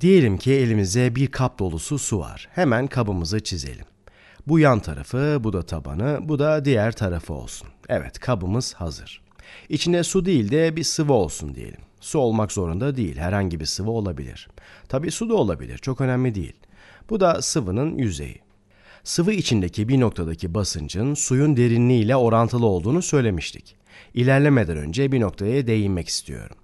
Diyelim ki elimize bir kap dolusu su var. Hemen kabımızı çizelim. Bu yan tarafı, bu da tabanı, bu da diğer tarafı olsun. Evet, kabımız hazır. İçine su değil de bir sıvı olsun diyelim. Su olmak zorunda değil, herhangi bir sıvı olabilir. Tabi su da olabilir, çok önemli değil. Bu da sıvının yüzeyi. Sıvı içindeki bir noktadaki basıncın suyun derinliğiyle orantılı olduğunu söylemiştik. İlerlemeden önce bir noktaya değinmek istiyorum.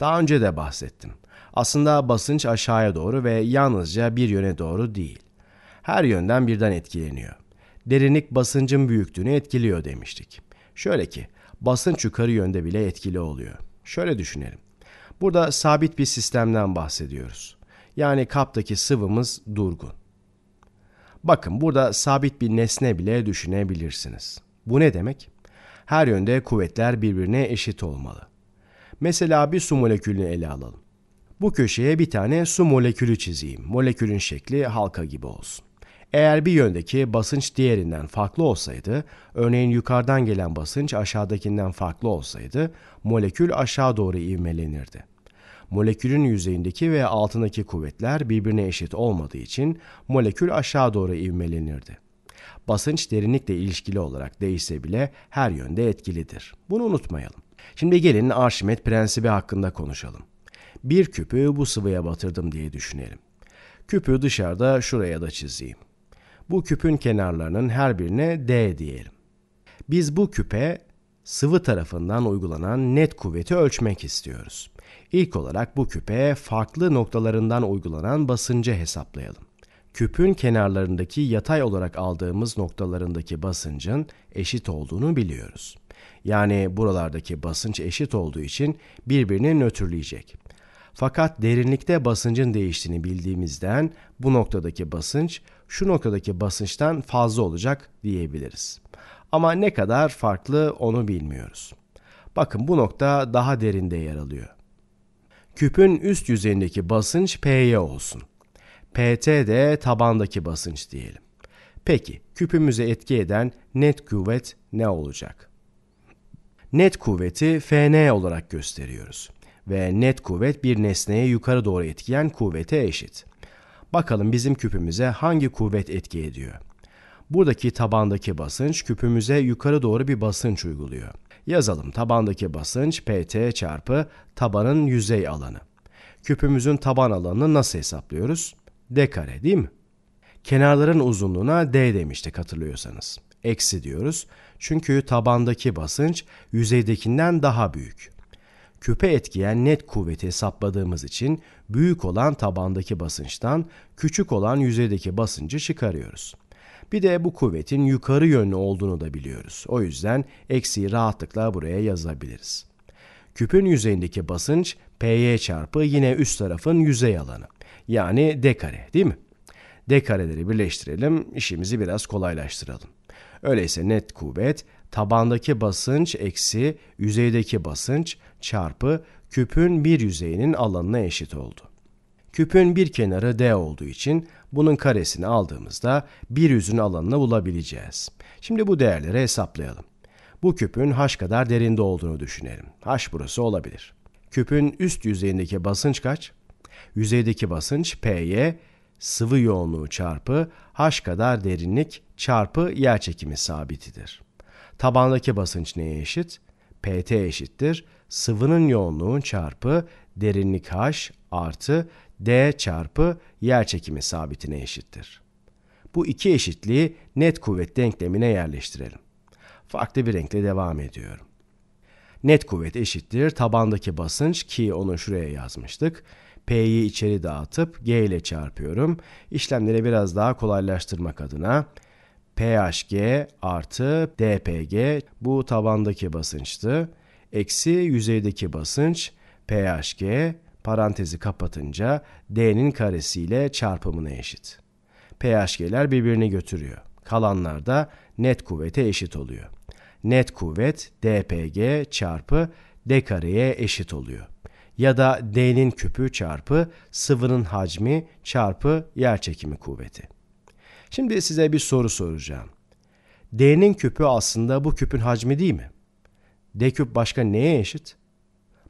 Daha önce de bahsettim. Aslında basınç aşağıya doğru ve yalnızca bir yöne doğru değil. Her yönden birden etkileniyor. Derinlik basıncın büyüklüğünü etkiliyor demiştik. Şöyle ki basınç yukarı yönde bile etkili oluyor. Şöyle düşünelim. Burada sabit bir sistemden bahsediyoruz. Yani kaptaki sıvımız durgun. Bakın burada sabit bir nesne bile düşünebilirsiniz. Bu ne demek? Her yönde kuvvetler birbirine eşit olmalı. Mesela bir su molekülünü ele alalım. Bu köşeye bir tane su molekülü çizeyim. Molekülün şekli halka gibi olsun. Eğer bir yöndeki basınç diğerinden farklı olsaydı, örneğin yukarıdan gelen basınç aşağıdakinden farklı olsaydı, molekül aşağı doğru ivmelenirdi. Molekülün yüzeyindeki ve altındaki kuvvetler birbirine eşit olmadığı için molekül aşağı doğru ivmelenirdi. Basınç derinlikle ilişkili olarak değişse bile her yönde etkilidir. Bunu unutmayalım. Şimdi gelin Arşimet prensibi hakkında konuşalım. Bir küpü bu sıvıya batırdım diye düşünelim. Küpü dışarıda şuraya da çizeyim. Bu küpün kenarlarının her birine D diyelim. Biz bu küpe sıvı tarafından uygulanan net kuvveti ölçmek istiyoruz. İlk olarak bu küpe farklı noktalarından uygulanan basıncı hesaplayalım. Küpün kenarlarındaki yatay olarak aldığımız noktalarındaki basıncın eşit olduğunu biliyoruz. Yani buralardaki basınç eşit olduğu için birbirini nötrleyecek. Fakat derinlikte basıncın değiştiğini bildiğimizden bu noktadaki basınç şu noktadaki basınçtan fazla olacak diyebiliriz. Ama ne kadar farklı onu bilmiyoruz. Bakın bu nokta daha derinde yer alıyor. Küpün üst yüzeyindeki basınç Py olsun. Pt de tabandaki basınç diyelim. Peki küpümüze etki eden net kuvvet ne olacak? Net kuvveti Fn olarak gösteriyoruz ve net kuvvet bir nesneye yukarı doğru etkileyen kuvvete eşit. Bakalım bizim küpümüze hangi kuvvet etki ediyor? Buradaki tabandaki basınç küpümüze yukarı doğru bir basınç uyguluyor. Yazalım tabandaki basınç PT çarpı tabanın yüzey alanı. Küpümüzün taban alanını nasıl hesaplıyoruz? D kare değil mi? Kenarların uzunluğuna D demiştik hatırlıyorsanız. Eksi diyoruz çünkü tabandaki basınç yüzeydekinden daha büyük küpe etkiyen net kuvveti hesapladığımız için büyük olan tabandaki basınçtan küçük olan yüzeydeki basıncı çıkarıyoruz. Bir de bu kuvvetin yukarı yönlü olduğunu da biliyoruz. O yüzden eksiği rahatlıkla buraya yazabiliriz. Küpün yüzeyindeki basınç Py çarpı yine üst tarafın yüzey alanı. Yani d kare değil mi? D kareleri birleştirelim, işimizi biraz kolaylaştıralım. Öyleyse net kuvvet tabandaki basınç eksi yüzeydeki basınç çarpı küpün bir yüzeyinin alanına eşit oldu. Küpün bir kenarı d olduğu için bunun karesini aldığımızda bir yüzün alanını bulabileceğiz. Şimdi bu değerleri hesaplayalım. Bu küpün h kadar derinde olduğunu düşünelim. h burası olabilir. Küpün üst yüzeyindeki basınç kaç? Yüzeydeki basınç ye sıvı yoğunluğu çarpı h kadar derinlik çarpı yer çekimi sabitidir. Tabandaki basınç neye eşit? PT eşittir. Sıvının yoğunluğun çarpı derinlik H artı D çarpı yer çekimi sabitine eşittir. Bu iki eşitliği net kuvvet denklemine yerleştirelim. Farklı bir renkle devam ediyorum. Net kuvvet eşittir tabandaki basınç ki onu şuraya yazmıştık. P'yi içeri dağıtıp G ile çarpıyorum. İşlemleri biraz daha kolaylaştırmak adına pHg artı dpg bu tabandaki basınçtı. Eksi yüzeydeki basınç pHg parantezi kapatınca D'nin karesiyle çarpımına eşit. pHg'ler birbirini götürüyor. Kalanlar da net kuvvete eşit oluyor. Net kuvvet dpg çarpı d kareye eşit oluyor. Ya da D'nin küpü çarpı sıvının hacmi çarpı yerçekimi kuvveti. Şimdi size bir soru soracağım. D'nin küpü aslında bu küpün hacmi değil mi? D küp başka neye eşit?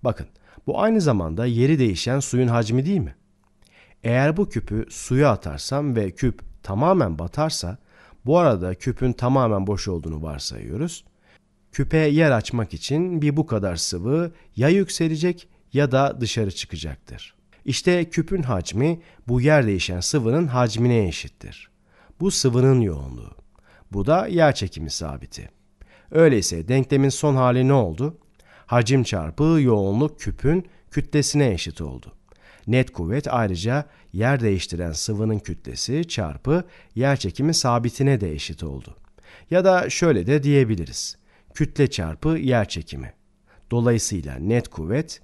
Bakın bu aynı zamanda yeri değişen suyun hacmi değil mi? Eğer bu küpü suya atarsam ve küp tamamen batarsa bu arada küpün tamamen boş olduğunu varsayıyoruz. Küpe yer açmak için bir bu kadar sıvı ya yükselecek ya da dışarı çıkacaktır. İşte küpün hacmi bu yer değişen sıvının hacmine eşittir. Bu sıvının yoğunluğu. Bu da yer çekimi sabiti. Öyleyse denklemin son hali ne oldu? Hacim çarpı yoğunluk küpün kütlesine eşit oldu. Net kuvvet ayrıca yer değiştiren sıvının kütlesi çarpı yer çekimi sabitine de eşit oldu. Ya da şöyle de diyebiliriz. Kütle çarpı yer çekimi. Dolayısıyla net kuvvet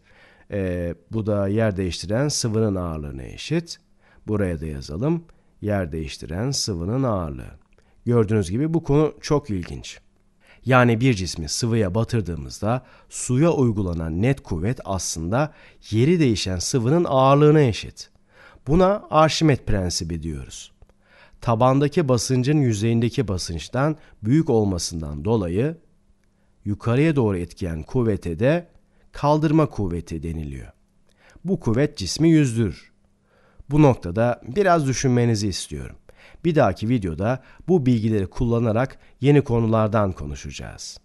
e, bu da yer değiştiren sıvının ağırlığına eşit. Buraya da yazalım yer değiştiren sıvının ağırlığı. Gördüğünüz gibi bu konu çok ilginç. Yani bir cismi sıvıya batırdığımızda suya uygulanan net kuvvet aslında yeri değişen sıvının ağırlığına eşit. Buna Arşimet prensibi diyoruz. Tabandaki basıncın yüzeyindeki basınçtan büyük olmasından dolayı yukarıya doğru etkileyen kuvvete de kaldırma kuvveti deniliyor. Bu kuvvet cismi yüzdür. Bu noktada biraz düşünmenizi istiyorum. Bir dahaki videoda bu bilgileri kullanarak yeni konulardan konuşacağız.